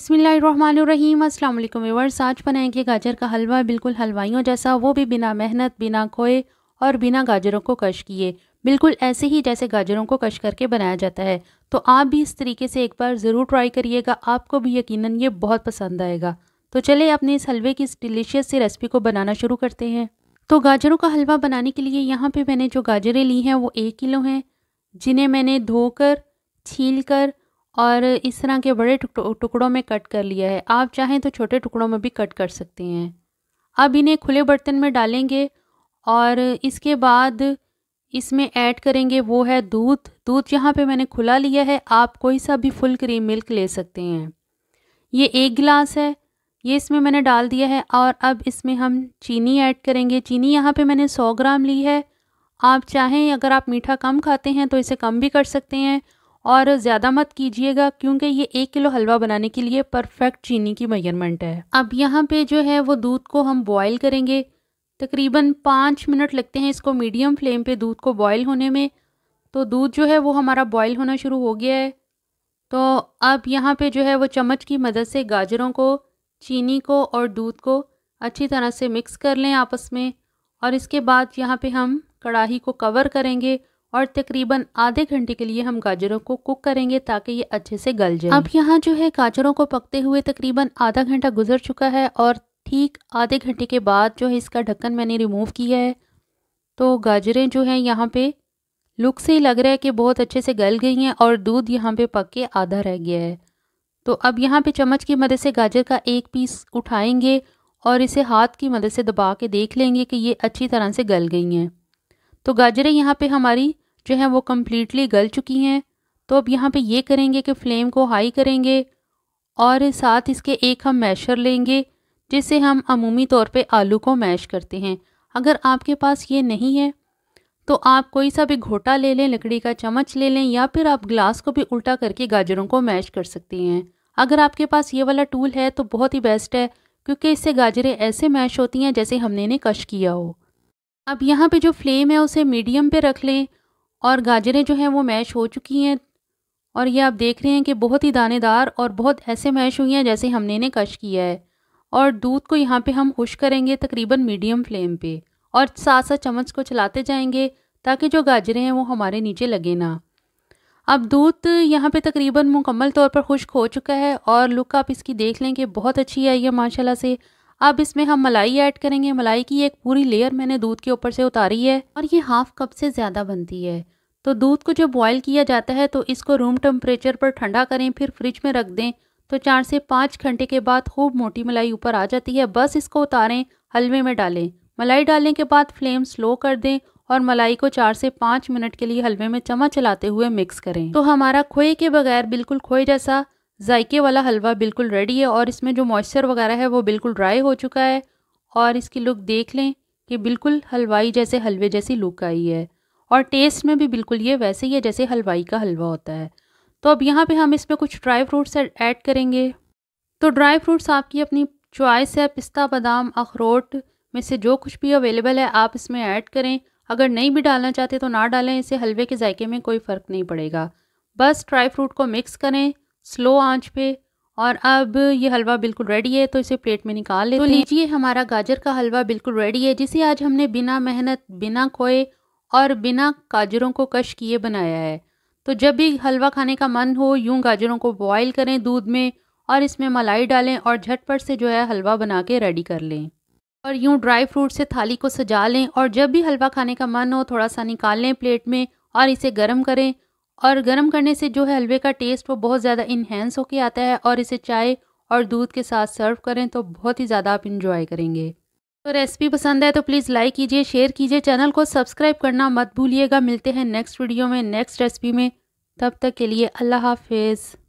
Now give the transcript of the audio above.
बसमीम अल्लाम व्यवर्स आज बनाएंगे गाजर का हलवा बिल्कुल हलवाइयों जैसा वो भी बिना मेहनत बिना खोए और बिना गाजरों को कश किए बिल्कुल ऐसे ही जैसे गाजरों को कश करके बनाया जाता है तो आप भी इस तरीके से एक बार ज़रूर ट्राई करिएगा आपको भी यकीनन ये बहुत पसंद आएगा तो चले अपने इस हलवे की इस डिलीशियस सी रेसिपी को बनाना शुरू करते हैं तो गाजरों का हलवा बनाने के लिए यहाँ पर मैंने जो गाजरें ली हैं वो एक किलो हैं जिन्हें मैंने धोकर छील कर और इस तरह के बड़े टुकड़ों में कट कर लिया है आप चाहें तो छोटे टुकड़ों में भी कट कर सकते हैं अब इन्हें खुले बर्तन में डालेंगे और इसके बाद इसमें ऐड करेंगे वो है दूध दूध यहाँ पे मैंने खुला लिया है आप कोई सा भी फुल क्रीम मिल्क ले सकते हैं ये एक गिलास है ये इसमें मैंने डाल दिया है और अब इसमें हम चीनी ऐड करेंगे चीनी यहाँ पे मैंने सौ ग्राम ली है आप चाहें अगर आप मीठा कम खाते हैं तो इसे कम भी कर सकते हैं और ज़्यादा मत कीजिएगा क्योंकि ये एक किलो हलवा बनाने के लिए परफेक्ट चीनी की मेजरमेंट है अब यहाँ पे जो है वो दूध को हम बॉयल करेंगे तकरीबन पाँच मिनट लगते हैं इसको मीडियम फ्लेम पे दूध को बॉयल होने में तो दूध जो है वो हमारा बॉयल होना शुरू हो गया है तो अब यहाँ पे जो है वो चम्मच की मदद से गाजरों को चीनी को और दूध को अच्छी तरह से मिक्स कर लें आपस में और इसके बाद यहाँ पे हम कढ़ाई को कवर करेंगे और तकरीबन आधे घंटे के लिए हम गाजरों को कुक करेंगे ताकि ये अच्छे से गल जाए अब यहाँ जो है गाजरों को पकते हुए तकरीबन आधा घंटा गुजर चुका है और ठीक आधे घंटे के बाद जो है इसका ढक्कन मैंने रिमूव किया है तो गाजरें जो हैं यहाँ पे लुक से ही लग रहा है कि बहुत अच्छे से गल गई हैं और दूध यहाँ पे पक के आधा रह गया है तो अब यहाँ पे चम्मच की मदद से गाजर का एक पीस उठाएंगे और इसे हाथ की मदद से दबा के देख लेंगे कि ये अच्छी तरह से गल गई हैं तो गाजरें यहाँ पे हमारी जो हैं वो कम्प्लीटली गल चुकी हैं तो अब यहाँ पे ये करेंगे कि फ्लेम को हाई करेंगे और साथ इसके एक हम मैशर लेंगे जिससे हम अमूमी तौर पे आलू को मैश करते हैं अगर आपके पास ये नहीं है तो आप कोई सा भी घोटा ले लें लकड़ी का चम्मच ले लें या फिर आप ग्लास को भी उल्टा करके गाजरों को मैश कर सकते हैं अगर आपके पास ये वाला टूल है तो बहुत ही बेस्ट है क्योंकि इससे गाजरें ऐसे मैश होती हैं जैसे हमने इन्हें कश किया हो अब यहाँ पे जो फ्लेम है उसे मीडियम पे रख लें और गाजरें जो हैं वो मैश हो चुकी हैं और ये आप देख रहे हैं कि बहुत ही दानेदार और बहुत ऐसे मैश हुई हैं जैसे हमने इन्हें कश किया है और दूध को यहाँ पे हम खुश करेंगे तकरीबन मीडियम फ्लेम पे और साथ साथ चम्मच को चलाते जाएंगे ताकि जो गाजरें हैं वो हमारे नीचे लगे ना अब दूध यहाँ पे तकरीबन मुकम्मल तौर पर खुश्क हो चुका है और लुक आप इसकी देख लें कि बहुत अच्छी आई है माशाल्लाह से अब इसमें हम मलाई ऐड करेंगे मलाई की एक पूरी लेयर मैंने दूध के ऊपर से उतारी है और ये हाफ कप से ज़्यादा बनती है तो दूध को जब बॉयल किया जाता है तो इसको रूम टेम्परेचर पर ठंडा करें फिर फ्रिज में रख दें तो चार से पाँच घंटे के बाद खूब मोटी मलाई ऊपर आ जाती है बस इसको उतारें हलवे में डालें मलाई डालने के बाद फ्लेम स्लो कर दें और मलाई को चार से पाँच मिनट के लिए हलवे में चम्मच चलाते हुए मिक्स करें तो हमारा खोए के बगैर बिल्कुल खोए जैसा जायके वाला हलवा बिल्कुल रेडी है और इसमें जो मॉइस्चर वगैरह है वो बिल्कुल ड्राई हो चुका है और इसकी लुक देख लें कि बिल्कुल हलवाई जैसे हलवे जैसी लुक आई है और टेस्ट में भी बिल्कुल ये वैसे ही है जैसे हलवाई का हलवा होता है तो अब यहाँ पे हम इसमें कुछ ड्राई फ्रूट्स ऐड करेंगे तो ड्राई फ्रूट्स आपकी अपनी चॉइस है पिस्ता बादाम अखरोट में से जो कुछ भी अवेलेबल है आप इसमें ऐड करें अगर नहीं भी डालना चाहते तो ना डालें इसे हलवे के जायके में कोई फ़र्क नहीं पड़ेगा बस ड्राई फ्रूट को मिक्स करें स्लो आंच पे और अब ये हलवा बिल्कुल रेडी है तो इसे प्लेट में निकाल लेते तो लीजिए हमारा गाजर का हलवा बिल्कुल रेडी है जिसे आज हमने बिना मेहनत बिना खोए और बिना गाजरों को कश किए बनाया है तो जब भी हलवा खाने का मन हो यूं गाजरों को बॉईल करें दूध में और इसमें मलाई डालें और झटपट से जो है हलवा बना के रेडी कर लें और यूं ड्राई फ्रूट से थाली को सजा लें और जब भी हलवा खाने का मन हो थोड़ा सा निकाल लें प्लेट में और इसे गर्म करें और गर्म करने से जो है हलवे का टेस्ट वो बहुत ज़्यादा इन्हेंस होके आता है और इसे चाय और दूध के साथ सर्व करें तो बहुत ही ज़्यादा आप इन्जॉय करेंगे तो रेसिपी पसंद है तो प्लीज़ लाइक कीजिए शेयर कीजिए चैनल को सब्सक्राइब करना मत भूलिएगा मिलते हैं नेक्स्ट वीडियो में नेक्स्ट रेसिपी में तब तक के लिए अल्लाह हाफिज़